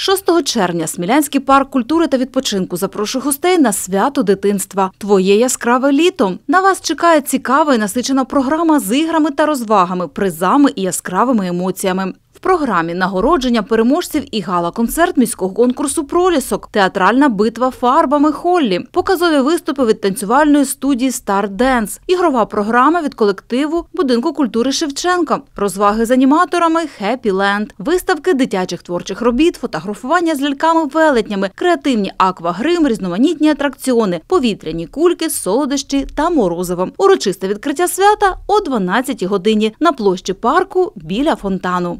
6 червня Смілянський парк культури та відпочинку запрошує гостей на свято дитинства. Твоє яскраве літо. На вас чекає цікава і насичена програма з іграми та розвагами, призами і яскравими емоціями. В програмі нагородження переможців і гала-концерт міського конкурсу Пролісок, театральна битва фарбами Холлі, показові виступи від танцювальної студії Стар Денс, ігрова програма від колективу Будинку культури Шевченка, розваги з аніматорами Хеппі Ленд, виставки дитячих творчих робіт, фотографування з ляльками-велетнями, креативні аквагрим, різноманітні атракціони, повітряні кульки, солодощі та морозиво. Урочисте відкриття свята о 12 годині на площі парку біля фонтану.